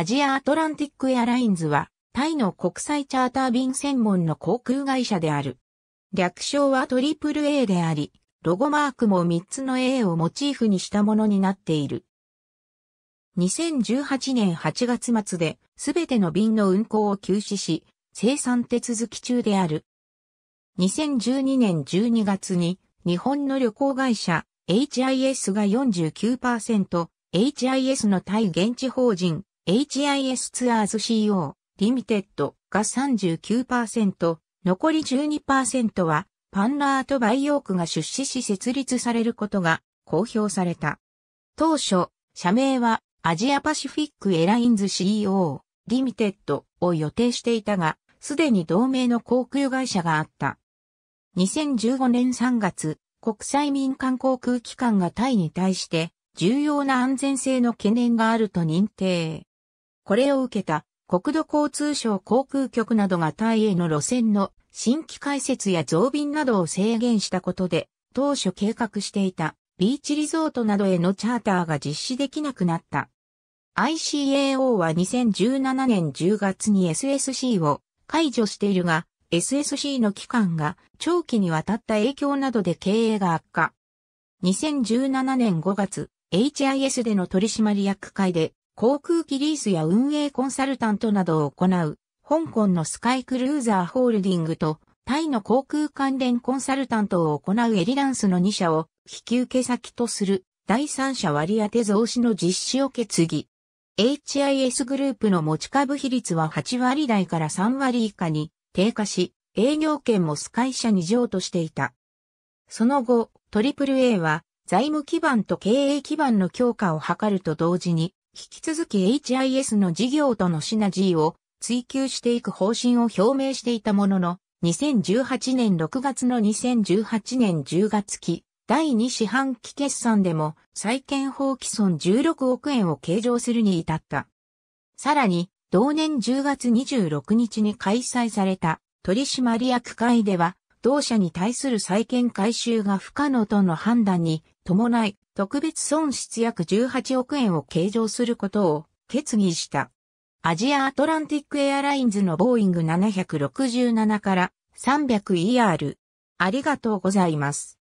アジアアトランティックエアラインズは、タイの国際チャーター便専門の航空会社である。略称は AAA であり、ロゴマークも3つの A をモチーフにしたものになっている。2018年8月末で、すべての便の運航を休止し、生産手続き中である。2012年12月に、日本の旅行会社、HIS が49%、HIS の対現地法人、HIS ツアーズ CO、リミテッドが39%、残り12%は、パンラートバイオークが出資し設立されることが公表された。当初、社名はアジアパシフィックエラインズ CEO、リミテッドを予定していたが、すでに同盟の航空会社があった。2015年3月、国際民間航空機関がタイに対して重要な安全性の懸念があると認定。これを受けた国土交通省航空局などがタイへの路線の新規開設や増便などを制限したことで、当初計画していたビーチリゾートなどへのチャーターが実施できなくなった。ICAO は2017年10月に SSC を解除しているが、SSC の期間が長期にわたった影響などで経営が悪化。2017年5月、HIS での取締役会で航空機リースや運営コンサルタントなどを行う、香港のスカイクルーザーホールディングと、タイの航空関連コンサルタントを行うエリランスの2社を引き受け先とする第三者割当増資の実施を決議。HIS グループの持ち株比率は8割台から3割以下に低下し、営業権もスカイ社に譲渡していた。その後、AAA は財務基盤と経営基盤の強化を図ると同時に、引き続き HIS の事業とのシナジーを追求していく方針を表明していたものの、2018年6月の2018年10月期、第2四半期決算でも債権法既存16億円を計上するに至った。さらに、同年10月26日に開催された取締役会では同社に対する債権回収が不可能との判断に伴い特別損失約18億円を計上することを決議した。アジアアトランティックエアラインズのボーイング767から 300ER。ありがとうございます。